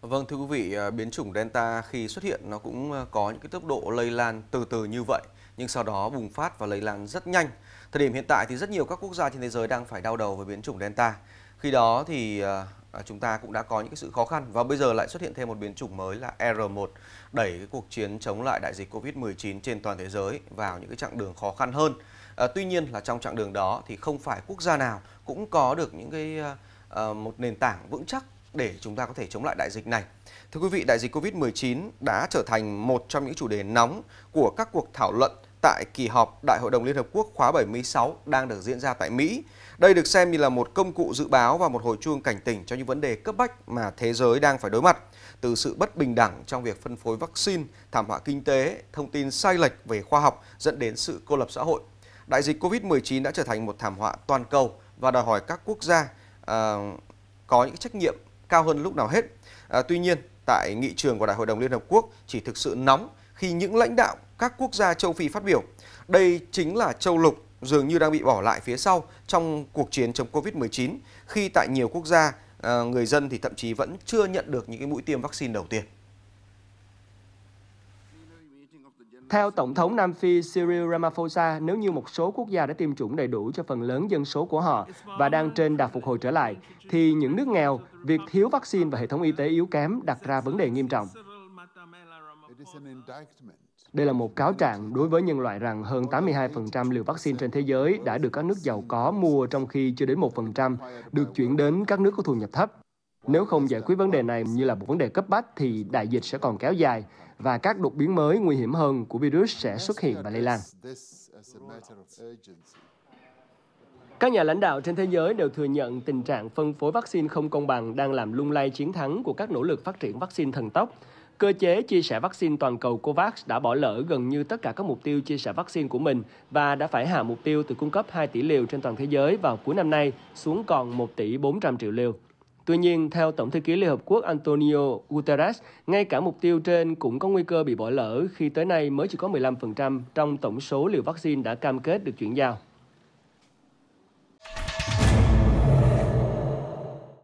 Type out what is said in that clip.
Vâng thưa quý vị, à, biến chủng Delta khi xuất hiện nó cũng à, có những cái tốc độ lây lan từ từ như vậy nhưng sau đó bùng phát và lây lan rất nhanh. Thời điểm hiện tại thì rất nhiều các quốc gia trên thế giới đang phải đau đầu với biến chủng Delta. Khi đó thì à, chúng ta cũng đã có những cái sự khó khăn và bây giờ lại xuất hiện thêm một biến chủng mới là R1 đẩy cái cuộc chiến chống lại đại dịch Covid-19 trên toàn thế giới vào những cái chặng đường khó khăn hơn. À, tuy nhiên là trong chặng đường đó thì không phải quốc gia nào cũng có được những cái à, một nền tảng vững chắc để chúng ta có thể chống lại đại dịch này. Thưa quý vị, đại dịch Covid-19 đã trở thành một trong những chủ đề nóng của các cuộc thảo luận tại kỳ họp Đại hội đồng Liên Hợp Quốc khóa 76 đang được diễn ra tại Mỹ. Đây được xem như là một công cụ dự báo và một hồi chuông cảnh tỉnh cho những vấn đề cấp bách mà thế giới đang phải đối mặt, từ sự bất bình đẳng trong việc phân phối vaccine, thảm họa kinh tế, thông tin sai lệch về khoa học dẫn đến sự cô lập xã hội. Đại dịch COVID-19 đã trở thành một thảm họa toàn cầu và đòi hỏi các quốc gia uh, có những trách nhiệm cao hơn lúc nào hết. À, tuy nhiên, tại nghị trường của Đại hội đồng Liên Hợp Quốc chỉ thực sự nóng khi những lãnh đạo các quốc gia châu Phi phát biểu. Đây chính là châu lục dường như đang bị bỏ lại phía sau trong cuộc chiến chống Covid-19 khi tại nhiều quốc gia à, người dân thì thậm chí vẫn chưa nhận được những cái mũi tiêm vaccine đầu tiên. Theo Tổng thống Nam Phi Cyril Ramaphosa, nếu như một số quốc gia đã tiêm chủng đầy đủ cho phần lớn dân số của họ và đang trên đà phục hồi trở lại, thì những nước nghèo, việc thiếu vaccine và hệ thống y tế yếu kém đặt ra vấn đề nghiêm trọng. Đây là một cáo trạng đối với nhân loại rằng hơn 82% liều vaccine trên thế giới đã được các nước giàu có mua trong khi chưa đến 1% được chuyển đến các nước có thu nhập thấp. Nếu không giải quyết vấn đề này như là một vấn đề cấp bách thì đại dịch sẽ còn kéo dài và các đột biến mới nguy hiểm hơn của virus sẽ xuất hiện và lây lan. Các nhà lãnh đạo trên thế giới đều thừa nhận tình trạng phân phối vaccine không công bằng đang làm lung lay chiến thắng của các nỗ lực phát triển vaccine thần tốc. Cơ chế chia sẻ vaccine toàn cầu COVAX đã bỏ lỡ gần như tất cả các mục tiêu chia sẻ vaccine của mình và đã phải hạ mục tiêu từ cung cấp 2 tỷ liều trên toàn thế giới vào cuối năm nay xuống còn 1 tỷ 400 triệu liều. Tuy nhiên, theo Tổng thư ký Liên Hợp Quốc Antonio Guterres, ngay cả mục tiêu trên cũng có nguy cơ bị bỏ lỡ khi tới nay mới chỉ có 15% trong tổng số liều vaccine đã cam kết được chuyển giao.